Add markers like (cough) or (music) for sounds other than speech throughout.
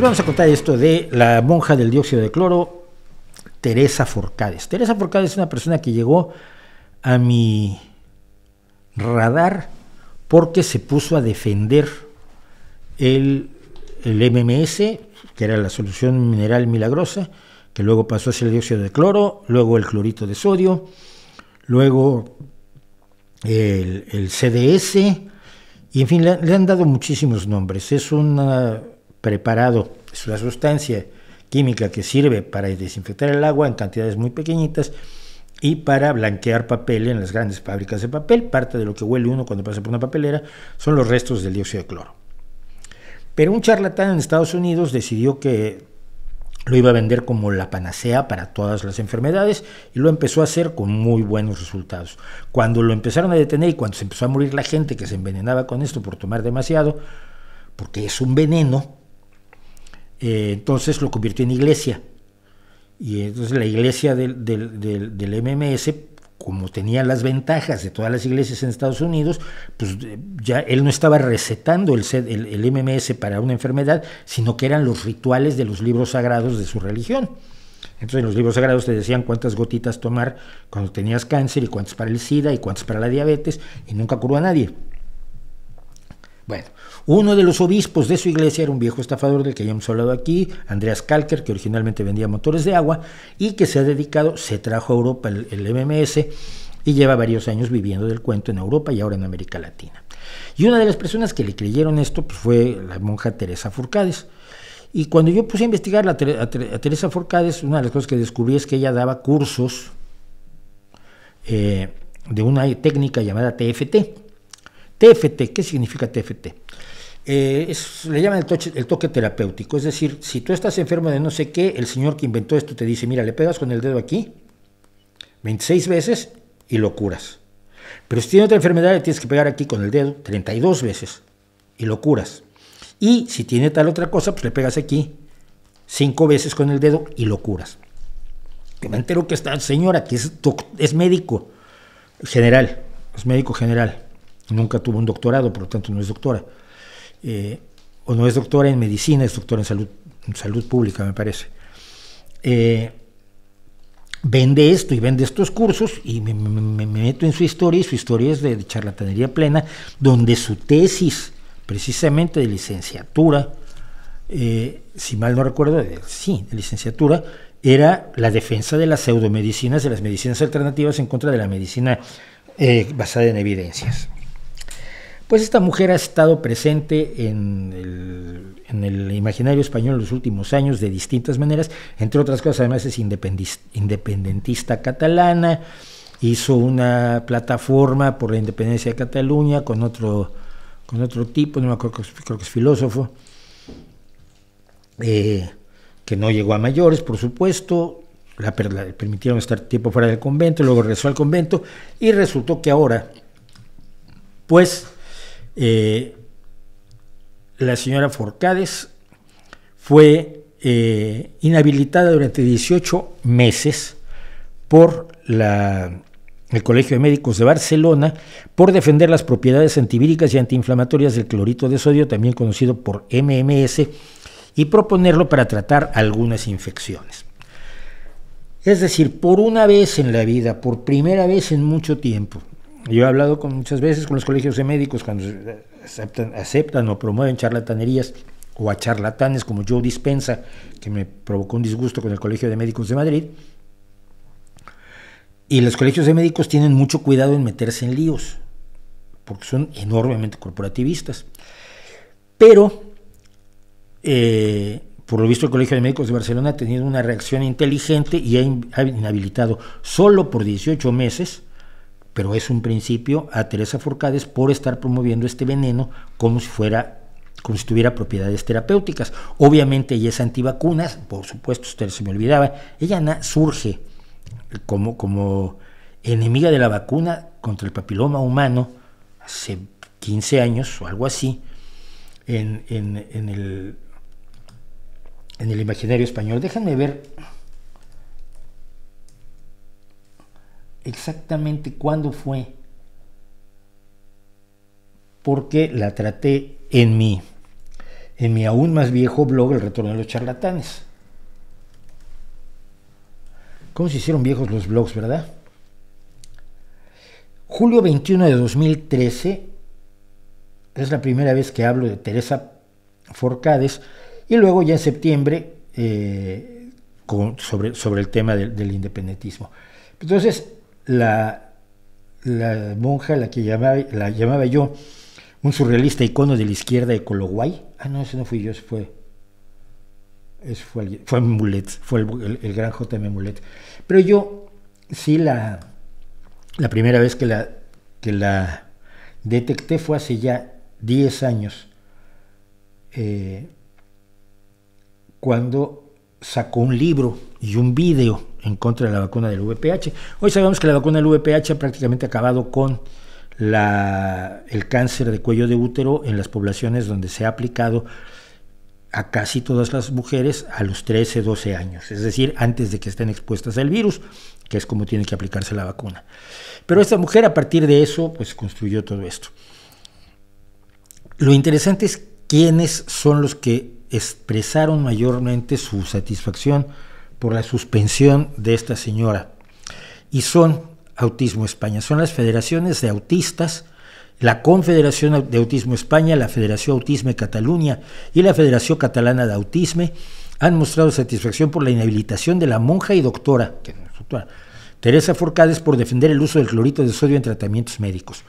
vamos a contar esto de la monja del dióxido de cloro, Teresa Forcades. Teresa Forcades es una persona que llegó a mi radar porque se puso a defender el, el MMS, que era la solución mineral milagrosa, que luego pasó a ser el dióxido de cloro, luego el clorito de sodio, luego el, CDS, y en fin, le, han dado muchísimos nombres. Es una preparado, es una sustancia química que sirve para desinfectar el agua en cantidades muy pequeñitas y para blanquear papel en las grandes fábricas de papel. Parte de lo que huele uno cuando pasa por una papelera son los restos del dióxido de cloro. Pero un charlatán en Estados Unidos decidió que lo iba a vender como la panacea para todas las enfermedades y lo empezó a hacer con muy buenos resultados. Cuando lo empezaron a detener y cuando se empezó a morir la gente que se envenenaba con esto por tomar demasiado, porque es un veneno, eh, entonces lo convirtió en iglesia. Y entonces la iglesia del, MMS, como tenía las ventajas de todas las iglesias en Estados Unidos, pues eh, ya él no estaba recetando el, el, el MMS para una enfermedad, sino que eran los rituales de los libros sagrados de su religión. Entonces en los libros sagrados te decían cuántas gotitas tomar cuando tenías cáncer y cuántas para el SIDA y cuántas para la diabetes y nunca curó a nadie. Bueno, uno de los obispos de su iglesia era un viejo estafador del que ya hemos hablado aquí, Andreas Kalker, que originalmente vendía motores de agua y que se ha dedicado, se trajo a Europa el, MMS y lleva varios años viviendo del cuento en Europa y ahora en América Latina. Y una de las personas que le creyeron esto pues, fue la monja Teresa Furcades. Y cuando yo puse a investigar a, Teresa Furcades, una de las cosas que descubrí es que ella daba cursos eh, de una técnica llamada TFT, TFT, ¿qué significa TFT? Eh, le llaman el toque, terapéutico, es decir, si tú estás enfermo de no sé qué, el señor que inventó esto te dice, mira, le pegas con el dedo aquí 26 veces y lo curas. Pero si tiene otra enfermedad, le tienes que pegar aquí con el dedo 32 veces y lo curas. Y si tiene tal otra cosa, pues le pegas aquí ...5 veces con el dedo y lo curas. Que me entero que esta señora, que es médico general, es médico general, nunca tuvo un doctorado, por lo tanto no es doctora. Eh, o no es doctora en medicina, es doctora en salud, salud pública, me parece. Eh, vende esto y vende estos cursos y me, meto en su historia y su historia es de, charlatanería plena, donde su tesis, precisamente de licenciatura, eh, si mal no recuerdo, sí, de licenciatura, era la defensa de las pseudomedicinas, de las medicinas alternativas en contra de la medicina basada en evidencias. Pues esta mujer ha estado presente en el, imaginario español en los últimos años de distintas maneras, entre otras cosas además es independentista catalana, hizo una plataforma por la independencia de Cataluña con otro, con otro tipo, no me acuerdo, creo que es filósofo, eh, que no llegó a mayores, por supuesto, la, la, permitieron estar tiempo fuera del convento, luego regresó al convento y resultó que ahora, pues eh, la señora Forcades fue eh, inhabilitada durante 18 meses por el Colegio de Médicos de Barcelona por defender las propiedades antivíricas y antiinflamatorias del clorito de sodio, también conocido por MMS, y proponerlo para tratar algunas infecciones. Es decir, por una vez en la vida, por primera vez en mucho tiempo, yo he hablado muchas veces con los colegios de médicos cuando aceptan, o promueven charlatanerías o a charlatanes como Joe Dispensa, que me provocó un disgusto con el Colegio de Médicos de Madrid. Y los colegios de médicos tienen mucho cuidado en meterse en líos, porque son enormemente corporativistas. Pero, eh, por lo visto, el Colegio de Médicos de Barcelona ha tenido una reacción inteligente y ha, ha inhabilitado solo por 18 meses pero es un principio, a Teresa Forcades por estar promoviendo este veneno como si fuera como tuviera propiedades terapéuticas. Obviamente ella es antivacunas, por supuesto, usted se me olvidaba. Ella surge como, como enemiga de la vacuna contra el papiloma humano hace 15 años o algo así, en, en, en el, en el imaginario español. Déjenme ver exactamente cuándo fue, porque la traté en mi, en mi aún más viejo blog, El Retorno de los Charlatanes. ¿Cómo se hicieron viejos los blogs, verdad? Julio 21 de 2013 es la primera vez que hablo de Teresa Forcades y luego ya en septiembre eh, sobre, sobre, el tema del, del independentismo. Entonces, la, la monja, la que llamaba, la llamaba yo, un surrealista icono de la izquierda de Cologuay. Ah, no, ese no fui yo, ese fue. fue, fue el, gran J.M. Mulet. Pero yo sí la, la primera vez que la, que la detecté fue hace ya 10 años, eh, cuando sacó un libro y un video en contra de la vacuna del VPH. Hoy sabemos que la vacuna del VPH ha prácticamente acabado con el cáncer de cuello de útero en las poblaciones donde se ha aplicado a casi todas las mujeres a los 13, 12 años, es decir, antes de que estén expuestas al virus, que es como tiene que aplicarse la vacuna. Pero esta mujer a partir de eso, pues construyó todo esto. Lo interesante es quiénes son los que expresaron mayormente su satisfacción por la suspensión de esta señora. Y son Autismo España, son las federaciones de autistas, la Confederación de Autismo España, la Federación Autisme Cataluña y la Federación Catalana de Autisme han mostrado satisfacción por la inhabilitación de la monja y doctora, que Teresa Forcades por defender el uso del clorito de sodio en tratamientos médicos.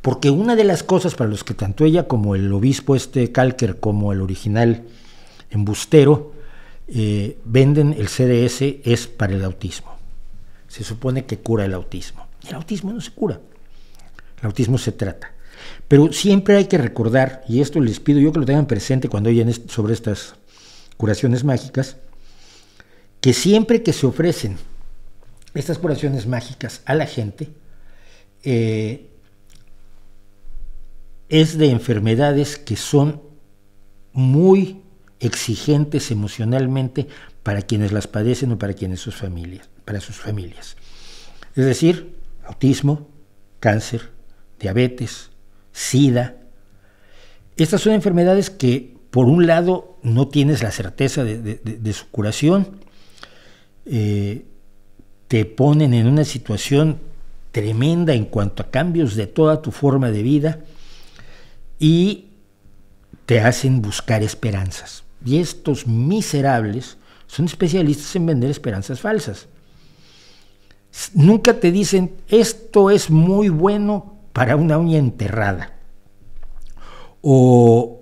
Porque una de las cosas para los que tanto ella como el obispo este Calker, como el original embustero, eh, venden el CDS es para el autismo. Se supone que cura el autismo. El autismo no se cura. El autismo se trata. Pero siempre hay que recordar, y esto les pido yo que lo tengan presente cuando oyen sobre estas curaciones mágicas, que siempre que se ofrecen estas curaciones mágicas a la gente, eh, es de enfermedades que son muy exigentes emocionalmente para quienes las padecen o para quienes sus familias, para sus familias. Es decir, autismo, cáncer, diabetes, sida. Estas son enfermedades que, por un lado, no tienes la certeza de, su curación, eh, te ponen en una situación tremenda en cuanto a cambios de toda tu forma de vida y te hacen buscar esperanzas. Y estos miserables son especialistas en vender esperanzas falsas. Nunca te dicen, esto es muy bueno para una uña enterrada. O,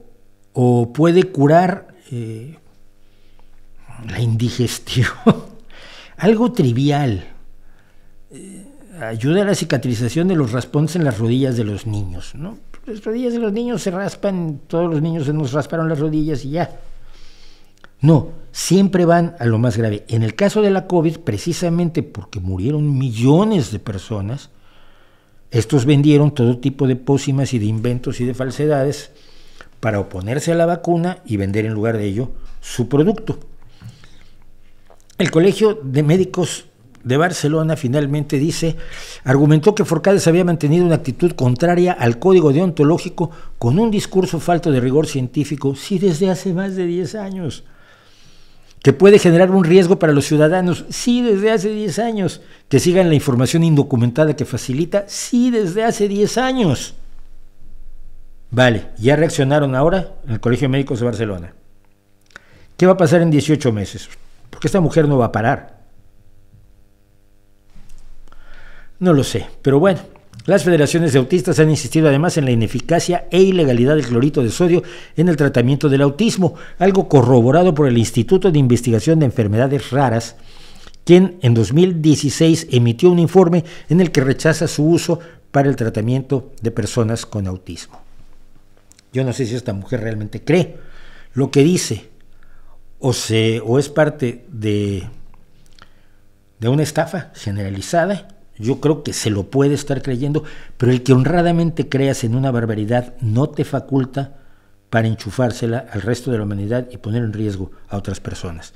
puede curar eh, la indigestión. (laughs) Algo trivial. Eh, ayuda a la cicatrización de los raspones en las rodillas de los niños, ¿no? Las rodillas de los niños se raspan, todos los niños se nos rasparon las rodillas y ya. No, siempre van a lo más grave. En el caso de la COVID, precisamente porque murieron millones de personas, estos vendieron todo tipo de pócimas y de inventos y de falsedades para oponerse a la vacuna y vender en lugar de ello su producto. El Colegio de Médicos de Barcelona finalmente dice, argumentó que Forcades había mantenido una actitud contraria al código deontológico con un discurso falto de rigor científico, sí desde hace más de 10 años, que puede generar un riesgo para los ciudadanos, sí desde hace 10 años, que sigan la información indocumentada que facilita, sí desde hace 10 años. Vale, ya reaccionaron ahora en el Colegio de Médicos de Barcelona. ¿Qué va a pasar en 18 meses? Porque esta mujer no va a parar. No lo sé, pero bueno. Las federaciones de autistas han insistido además en la ineficacia e ilegalidad del clorito de sodio en el tratamiento del autismo, algo corroborado por el Instituto de Investigación de Enfermedades Raras, quien en 2016 emitió un informe en el que rechaza su uso para el tratamiento de personas con autismo. Yo no sé si esta mujer realmente cree lo que dice o, es parte de una estafa generalizada yo creo que se lo puede estar creyendo, pero el que honradamente creas en una barbaridad no te faculta para enchufársela al resto de la humanidad y poner en riesgo a otras personas.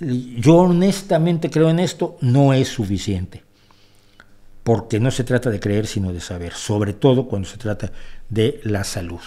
Yo honestamente creo en esto, no es suficiente, porque no se trata de creer, sino de saber, sobre todo cuando se trata de la salud.